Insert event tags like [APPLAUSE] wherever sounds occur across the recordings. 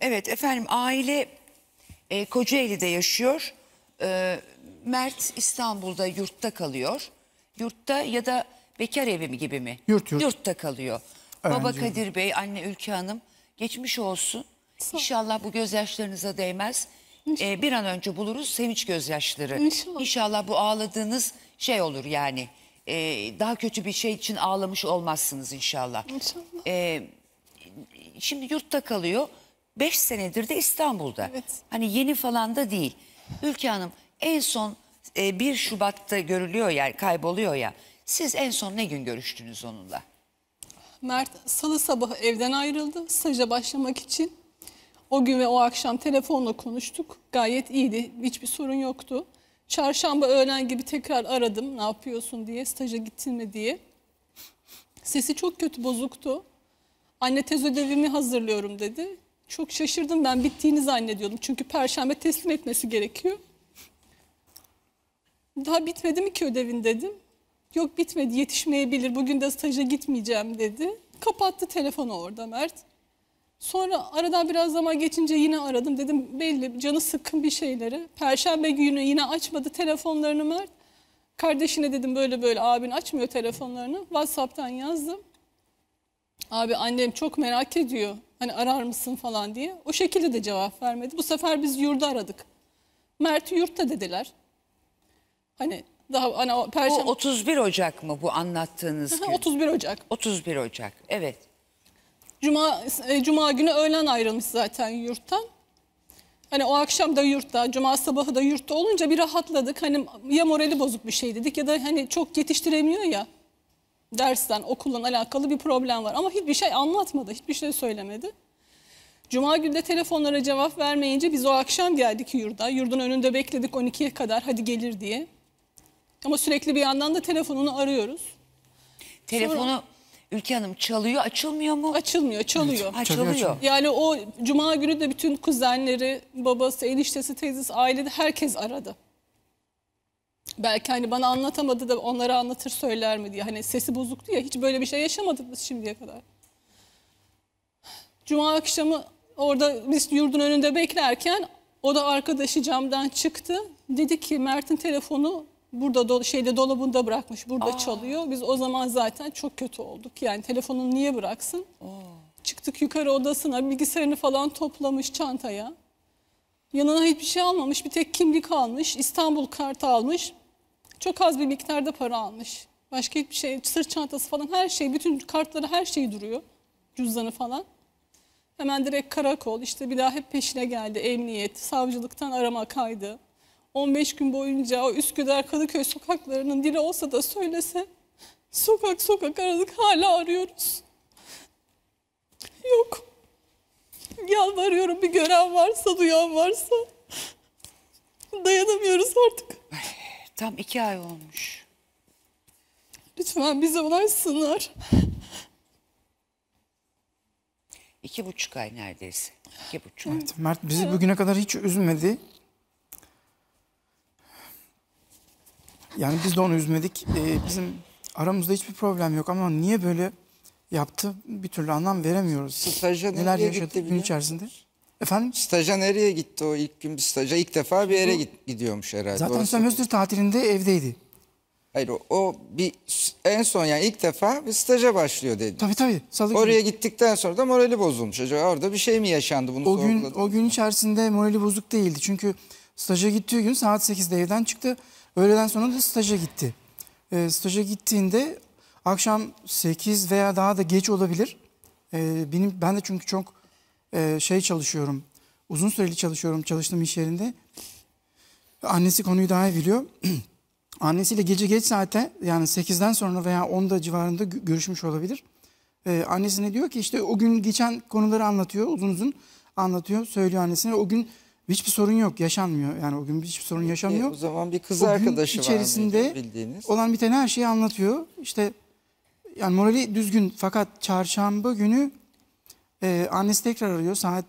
Evet efendim aile e, Kocaeli'de yaşıyor. E, Mert İstanbul'da yurtta kalıyor. Yurtta ya da bekar evi mi gibi mi? Yurt, yurt. Yurtta kalıyor. Öğrenci Baba evi. Kadir Bey, anne Ülke Hanım geçmiş olsun. ol. İnşallah bu gözyaşlarınıza değmez. E, bir an önce buluruz sevinç gözyaşları. İnşallah. İnşallah bu ağladığınız şey olur yani. E, daha kötü bir şey için ağlamış olmazsınız inşallah. İnşallah. E, şimdi yurtta kalıyor. 5 senedir de İstanbul'da. Evet. Hani yeni falan da değil. Ülke Hanım en son e, 1 Şubat'ta görülüyor ya kayboluyor ya. Siz en son ne gün görüştünüz onunla? Mert salı sabahı evden ayrıldı staja başlamak için. O gün ve o akşam telefonla konuştuk. Gayet iyiydi. Hiçbir sorun yoktu. Çarşamba öğlen gibi tekrar aradım ne yapıyorsun diye staja gittin mi diye. Sesi çok kötü bozuktu. Anne tez ödevimi hazırlıyorum dedi. Çok şaşırdım ben bittiğini zannediyordum. Çünkü perşembe teslim etmesi gerekiyor. Daha bitmedi mi ki ödevin dedim. Yok bitmedi yetişmeyebilir bugün de staja gitmeyeceğim dedi. Kapattı telefonu orada Mert. Sonra aradan biraz zaman geçince yine aradım. Dedim belli canı sıkkın bir şeyleri. Perşembe günü yine açmadı telefonlarını Mert. Kardeşine dedim böyle böyle abin açmıyor telefonlarını. Whatsapp'tan yazdım. Abi annem çok merak ediyor. Hani arar mısın falan diye. O şekilde de cevap vermedi. Bu sefer biz yurda aradık. Mert yurtta dediler. Hani daha hani perşembe... Bu 31 Ocak mı bu anlattığınız gün? 31 Ocak. 31 Ocak evet. Cuma, e, Cuma günü öğlen ayrılmış zaten yurttan. Hani o akşam da yurtta, cuma sabahı da yurtta olunca bir rahatladık. Hani ya morali bozuk bir şey dedik ya da hani çok yetiştiremiyor ya dersten, okulun alakalı bir problem var. Ama hiçbir şey anlatmadı, hiçbir şey söylemedi. Cuma günü de telefonlara cevap vermeyince biz o akşam geldik yurda. Yurdun önünde bekledik 12'ye kadar hadi gelir diye. Ama sürekli bir yandan da telefonunu arıyoruz. Telefonu Sonra, Ülke Hanım çalıyor, açılmıyor mu? Açılmıyor, çalıyor. Ha, çalıyor. Yani o cuma günü de bütün kuzenleri, babası, eniştesi, teyzesi, ailede herkes aradı. Belki hani bana anlatamadı da onlara anlatır söyler mi diye. Hani sesi bozuktu ya hiç böyle bir şey yaşamadık biz şimdiye kadar. Cuma akşamı orada biz yurdun önünde beklerken o da arkadaşı camdan çıktı. Dedi ki Mert'in telefonu burada do şeyde dolabında bırakmış. Burada Aa. çalıyor. Biz o zaman zaten çok kötü olduk. Yani telefonunu niye bıraksın? Aa. Çıktık yukarı odasına bilgisayarını falan toplamış çantaya. Yanına hiçbir şey almamış. Bir tek kimlik almış. İstanbul kartı almış. Çok az bir miktarda para almış. Başka hiçbir şey, sırt çantası falan her şey, bütün kartları her şey duruyor. Cüzdanı falan. Hemen direkt karakol, işte bir daha hep peşine geldi emniyet, savcılıktan arama kaydı. 15 gün boyunca o Üsküdar Kadıköy sokaklarının dili olsa da söylese sokak sokak aradık hala arıyoruz. Yok. Yalvarıyorum bir gören varsa, duyan varsa. Dayanamıyoruz artık. [LAUGHS] Tam iki ay olmuş. Lütfen bize ulaşsınlar. İki buçuk ay neredeyse. İki buçuk ay. Mert bizi bugüne kadar hiç üzmedi. Yani biz de onu üzmedik. Ee, bizim aramızda hiçbir problem yok ama niye böyle yaptı bir türlü anlam veremiyoruz. Staja Neler yaşadı gün içerisinde? Efendim? Staja nereye gitti o ilk gün? Bir staja ilk defa bir yere git, gidiyormuş herhalde. Zaten Orası... sömüzdür tatilinde evdeydi. Hayır o, o bir en son yani ilk defa bir staja başlıyor dedi. Tabii tabii. Salı Oraya günü. gittikten sonra da morali bozulmuş. Acaba orada bir şey mi yaşandı bunu o gün, O gün içerisinde morali bozuk değildi. Çünkü staja gittiği gün saat 8'de evden çıktı. Öğleden sonra da staja gitti. E, staja gittiğinde akşam 8 veya daha da geç olabilir. E, benim ben de çünkü çok e, şey çalışıyorum. Uzun süreli çalışıyorum çalıştığım iş yerinde. Annesi konuyu daha iyi biliyor. [CLEARS THROAT] Annesiyle gece geç saate yani 8'den sonra veya 10'da civarında görüşmüş olabilir. Ee, annesine diyor ki işte o gün geçen konuları anlatıyor uzun uzun anlatıyor söylüyor annesine. O gün hiçbir sorun yok yaşanmıyor yani o gün hiçbir sorun e, yaşanmıyor. E, o zaman bir kız o arkadaşı içerisinde var mıydı, bildiğiniz? olan tane her şeyi anlatıyor. İşte yani morali düzgün fakat çarşamba günü ee, annesi tekrar arıyor saat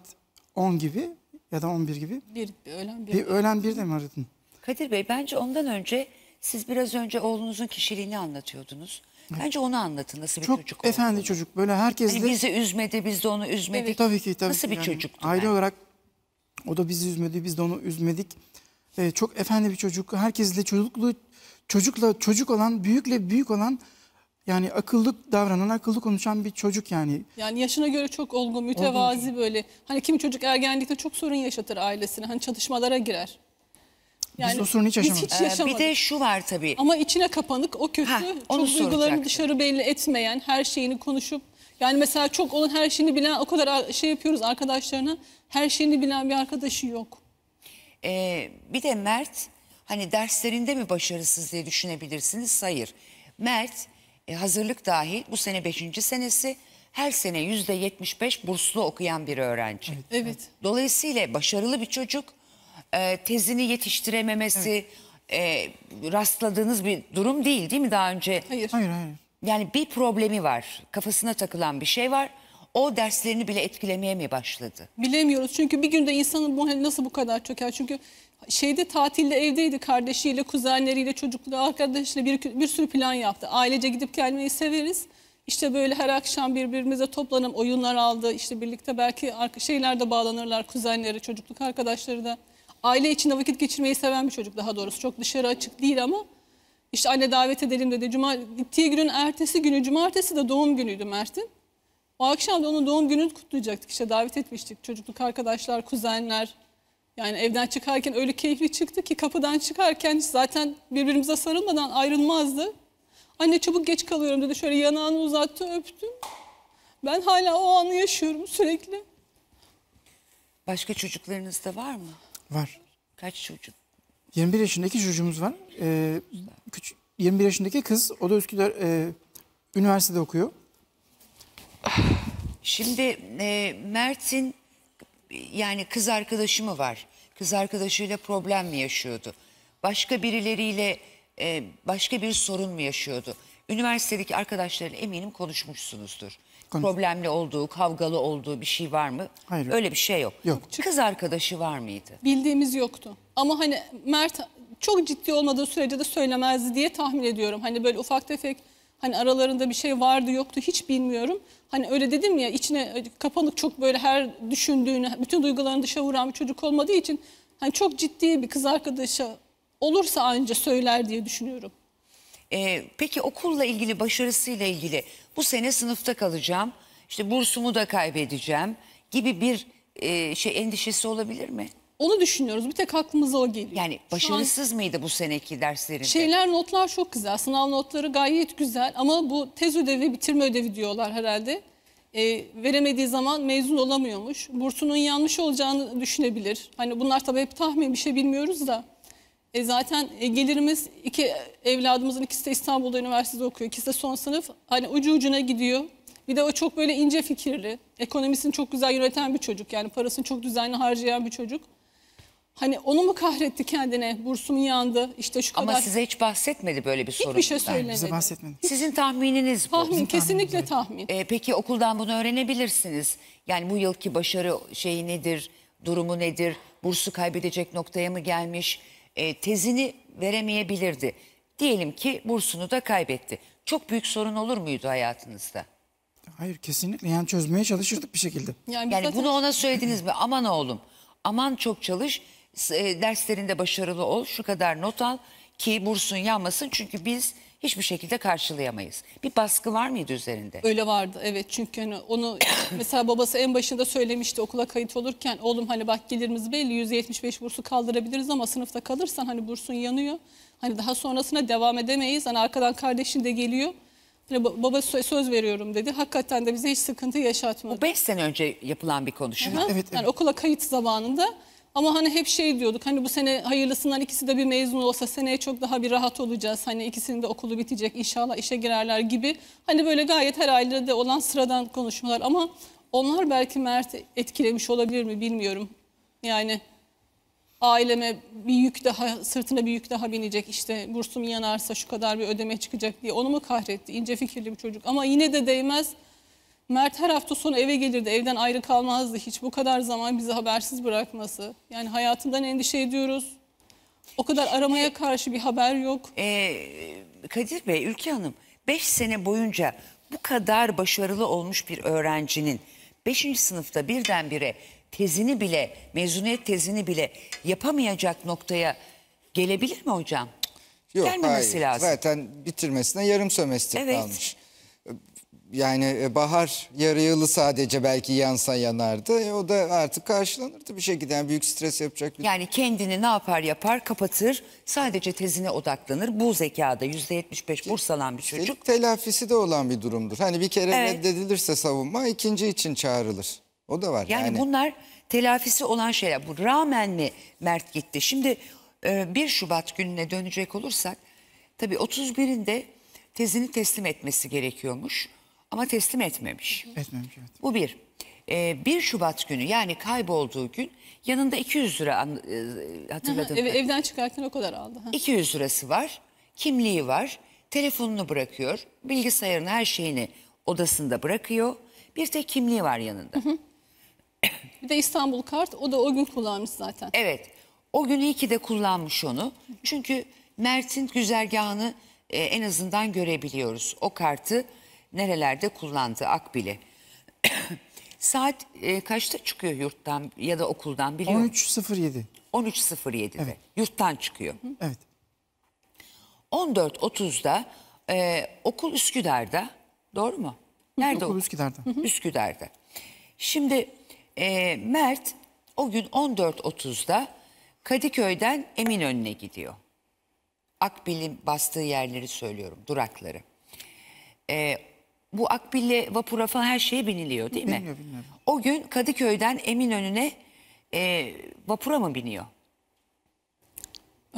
10 gibi ya da 11 gibi. Bir, bir öğlen bir. Bir öğlen bir de mi aradın? Kadir Bey bence ondan önce siz biraz önce oğlunuzun kişiliğini anlatıyordunuz. Bence onu anlatın nasıl bir çok çocuk olduğunu. efendi çocuk böyle herkes Hani de bizi üzmedi biz de onu üzmedik. Evet, tabii ki tabii Nasıl ki bir çocuktu Aile yani? olarak o da bizi üzmedi biz de onu üzmedik. Ee, çok efendi bir çocuk herkesle çocuklu çocukla çocuk olan büyükle büyük olan yani akıllı davranan, akıllı konuşan bir çocuk yani. Yani yaşına göre çok olgun, mütevazi olgun. böyle. Hani kimi çocuk ergenlikte çok sorun yaşatır ailesine. Hani çatışmalara girer. Yani biz o sorunu hiç yaşamadık. Biz hiç yaşamadık. Ee, bir de şu var tabii. Ama içine kapanık, o kötü, ha, onu çok duygularını dışarı belli etmeyen, her şeyini konuşup yani mesela çok onun her şeyini bilen o kadar şey yapıyoruz arkadaşlarına. Her şeyini bilen bir arkadaşı yok. Ee, bir de Mert hani derslerinde mi başarısız diye düşünebilirsiniz. Hayır. Mert e, hazırlık dahil bu sene 5. senesi her sene %75 burslu okuyan bir öğrenci. Evet. evet. Dolayısıyla başarılı bir çocuk e, tezini yetiştirememesi evet. rastladığınız bir durum değil değil mi daha önce? Hayır. Hayır hayır. Yani bir problemi var kafasına takılan bir şey var o derslerini bile etkilemeye mi başladı? Bilemiyoruz çünkü bir günde insanın bu nasıl bu kadar çöker? Çünkü şeyde tatilde evdeydi kardeşiyle, kuzenleriyle, çocukları, arkadaşıyla bir, bir sürü plan yaptı. Ailece gidip gelmeyi severiz. İşte böyle her akşam birbirimize toplanıp oyunlar aldı. İşte birlikte belki şeylerde bağlanırlar kuzenleri, çocukluk arkadaşları da. Aile içinde vakit geçirmeyi seven bir çocuk daha doğrusu. Çok dışarı açık değil ama işte anne davet edelim dedi. Cuma, gittiği günün ertesi günü, cumartesi de doğum günüydü Mert'in. O akşam da onun doğum gününü kutlayacaktık. İşte davet etmiştik çocukluk arkadaşlar, kuzenler. Yani evden çıkarken öyle keyifli çıktı ki kapıdan çıkarken zaten birbirimize sarılmadan ayrılmazdı. Anne çabuk geç kalıyorum dedi. Şöyle yanağını uzattı öptüm. Ben hala o anı yaşıyorum sürekli. Başka çocuklarınız da var mı? Var. Kaç çocuk? 21 yaşındaki çocuğumuz var. Ee, küçük, 21 yaşındaki kız o da Üsküdar e, üniversitede okuyor. Şimdi e, Mert'in yani kız arkadaşı mı var? Kız arkadaşıyla problem mi yaşıyordu? Başka birileriyle e, başka bir sorun mu yaşıyordu? Üniversitedeki arkadaşlarıyla eminim konuşmuşsunuzdur. Konuş. Problemli olduğu, kavgalı olduğu bir şey var mı? Hayır. Öyle bir şey yok. Yok. Kız arkadaşı var mıydı? Bildiğimiz yoktu. Ama hani Mert çok ciddi olmadığı sürece de söylemezdi diye tahmin ediyorum. Hani böyle ufak tefek Hani aralarında bir şey vardı yoktu hiç bilmiyorum. Hani öyle dedim ya içine kapanık çok böyle her düşündüğünü, bütün duygularını dışa vuran bir çocuk olmadığı için hani çok ciddi bir kız arkadaşı olursa anca söyler diye düşünüyorum. Ee, peki okulla ilgili başarısıyla ilgili bu sene sınıfta kalacağım, işte bursumu da kaybedeceğim gibi bir e, şey endişesi olabilir mi? Onu düşünüyoruz. Bir tek aklımıza o geliyor. Yani başarısız an, mıydı bu seneki derslerinde? Şeyler notlar çok güzel. Sınav notları gayet güzel ama bu tez ödevi, bitirme ödevi diyorlar herhalde. E, veremediği zaman mezun olamıyormuş. Bursunun yanlış olacağını düşünebilir. Hani bunlar tabii hep tahmin bir şey bilmiyoruz da. E, zaten e, gelirimiz iki evladımızın ikisi de İstanbul'da üniversitede okuyor. İkisi de son sınıf. Hani ucu ucuna gidiyor. Bir de o çok böyle ince fikirli. Ekonomisini çok güzel yöneten bir çocuk. Yani parasını çok düzenli harcayan bir çocuk. Hani onu mu kahretti kendine? Bursum yandı. İşte şu kadar. Ama size hiç bahsetmedi böyle bir sorun. Hiçbir şey söylemedi. Bize bahsetmedi. Sizin tahmininiz bu. Tahmin, kesinlikle tahmin. Ee, peki okuldan bunu öğrenebilirsiniz. Yani bu yılki başarı şeyi nedir? Durumu nedir? Bursu kaybedecek noktaya mı gelmiş? Ee, tezini veremeyebilirdi. Diyelim ki bursunu da kaybetti. Çok büyük sorun olur muydu hayatınızda? Hayır kesinlikle yani çözmeye çalışırdık bir şekilde. Yani, Yani zaten- bunu ona söylediniz mi? Aman oğlum, aman çok çalış. E, derslerinde başarılı ol, şu kadar not al ki bursun yanmasın çünkü biz hiçbir şekilde karşılayamayız. Bir baskı var mıydı üzerinde? Öyle vardı evet çünkü hani onu [COUGHS] mesela babası en başında söylemişti okula kayıt olurken oğlum hani bak gelirimiz belli 175 bursu kaldırabiliriz ama sınıfta kalırsan hani bursun yanıyor. Hani daha sonrasına devam edemeyiz hani arkadan kardeşin de geliyor. Hani baba söz veriyorum dedi. Hakikaten de bize hiç sıkıntı yaşatmadı. Bu 5 sene önce yapılan bir konuşma. Evet, evet, evet. Yani okula kayıt zamanında ama hani hep şey diyorduk hani bu sene hayırlısından ikisi de bir mezun olsa seneye çok daha bir rahat olacağız. Hani ikisinin de okulu bitecek inşallah işe girerler gibi. Hani böyle gayet her ailede olan sıradan konuşmalar ama onlar belki Mert etkilemiş olabilir mi bilmiyorum. Yani aileme bir yük daha sırtına bir yük daha binecek işte bursum yanarsa şu kadar bir ödeme çıkacak diye onu mu kahretti ince fikirli bir çocuk ama yine de değmez Mert her hafta sonu eve gelirdi, evden ayrı kalmazdı. Hiç bu kadar zaman bizi habersiz bırakması. Yani hayatından endişe ediyoruz. O kadar aramaya karşı bir haber yok. Ee, Kadir Bey, Ülke Hanım beş sene boyunca bu kadar başarılı olmuş bir öğrencinin beşinci sınıfta birdenbire tezini bile, mezuniyet tezini bile yapamayacak noktaya gelebilir mi hocam? Yok, Gelmemesi hayır. lazım. Zaten bitirmesine yarım sömestr evet. kalmış yani e, bahar yarı yılı sadece belki yansa yanardı. E, o da artık karşılanırdı bir şekilde. Yani büyük stres yapacak bir... Yani kendini ne yapar yapar kapatır. Sadece tezine odaklanır. Bu zekada %75 burs alan bir çocuk. Üstelik telafisi de olan bir durumdur. Hani bir kere Evet. reddedilirse savunma ikinci için çağrılır. O da var. Yani, Yani, bunlar telafisi olan şeyler. Bu rağmen mi Mert gitti? Şimdi e, 1 Şubat gününe dönecek olursak tabii 31'inde tezini teslim etmesi gerekiyormuş. Ama teslim etmemiş. Etmemiş evet. Bu bir. Ee, 1 Şubat günü yani kaybolduğu gün yanında 200 lira an- e, hatırladım. Aha, ev, evden çıkarken o kadar aldı. Ha. 200 lirası var, kimliği var, telefonunu bırakıyor, bilgisayarın her şeyini odasında bırakıyor. Bir tek kimliği var yanında. Hı hı. Bir de İstanbul kart o da o gün kullanmış zaten. Evet o gün iyi ki de kullanmış onu. Çünkü Mert'in güzergahını e, en azından görebiliyoruz. O kartı nerelerde kullandı Akbil'i. [COUGHS] Saat e, kaçta çıkıyor yurttan ya da okuldan biliyor musun? 13.07. 13.07'de Evet. yurttan çıkıyor. Evet. 14.30'da e, okul Üsküdar'da doğru mu? Nerede okul? Okul Üsküdar'da. Üsküdar'da. Şimdi e, Mert o gün 14.30'da Kadıköy'den Eminönü'ne gidiyor. Akbil'in bastığı yerleri söylüyorum, durakları. E, bu Akbil'le vapura falan her şeye biniliyor değil mi? Bilmiyorum, bilmiyorum. O gün Kadıköy'den Eminönü'ne e, vapura mı biniyor?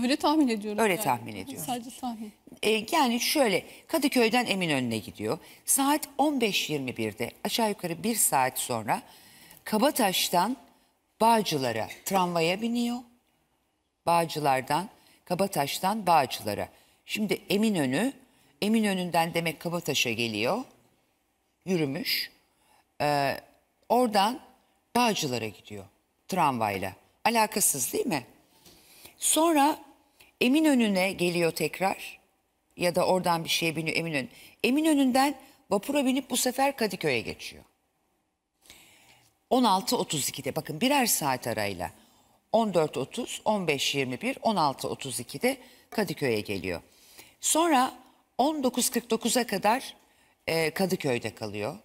Öyle tahmin ediyorum. Öyle yani. tahmin ediyorum. Sadece tahmin. E, yani şöyle Kadıköy'den Eminönü'ne gidiyor. Saat 15.21'de aşağı yukarı bir saat sonra Kabataş'tan Bağcılar'a tramvaya biniyor. Bağcılar'dan Kabataş'tan Bağcılar'a. Şimdi Eminönü, Eminönü'nden demek Kabataş'a geliyor yürümüş. Ee, oradan dağcılara gidiyor tramvayla. Alakasız değil mi? Sonra Eminönü'ne geliyor tekrar ya da oradan bir şeye biniyor Eminönü. Eminönü'nden vapura binip bu sefer Kadıköy'e geçiyor. 16.32'de bakın birer saat arayla 14.30, 15.21, 16.32'de Kadıköy'e geliyor. Sonra 19.49'a kadar e, Kadıköy'de kalıyor.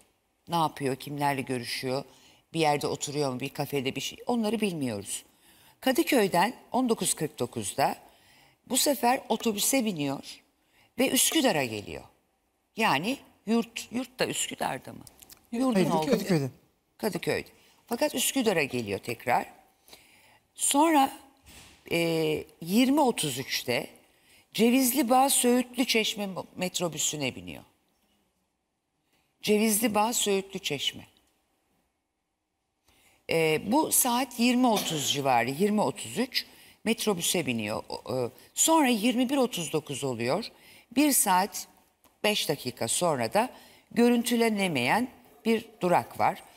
Ne yapıyor, kimlerle görüşüyor, bir yerde oturuyor mu, bir kafede bir şey onları bilmiyoruz. Kadıköy'den 19.49'da bu sefer otobüse biniyor ve Üsküdar'a geliyor. Yani yurt, yurt da Üsküdar'da mı? Yurdun Hayır, Kadıköy'de. Kadıköy'de. Fakat Üsküdar'a geliyor tekrar. Sonra e, 20.33'te Cevizli Bağ Söğütlü Çeşme metrobüsüne biniyor. Cevizli Bağ Söğütlü Çeşme. E, bu saat 20.30 civarı 20.33 metrobüse biniyor. E, sonra 21.39 oluyor. Bir saat 5 dakika sonra da görüntülenemeyen bir durak var.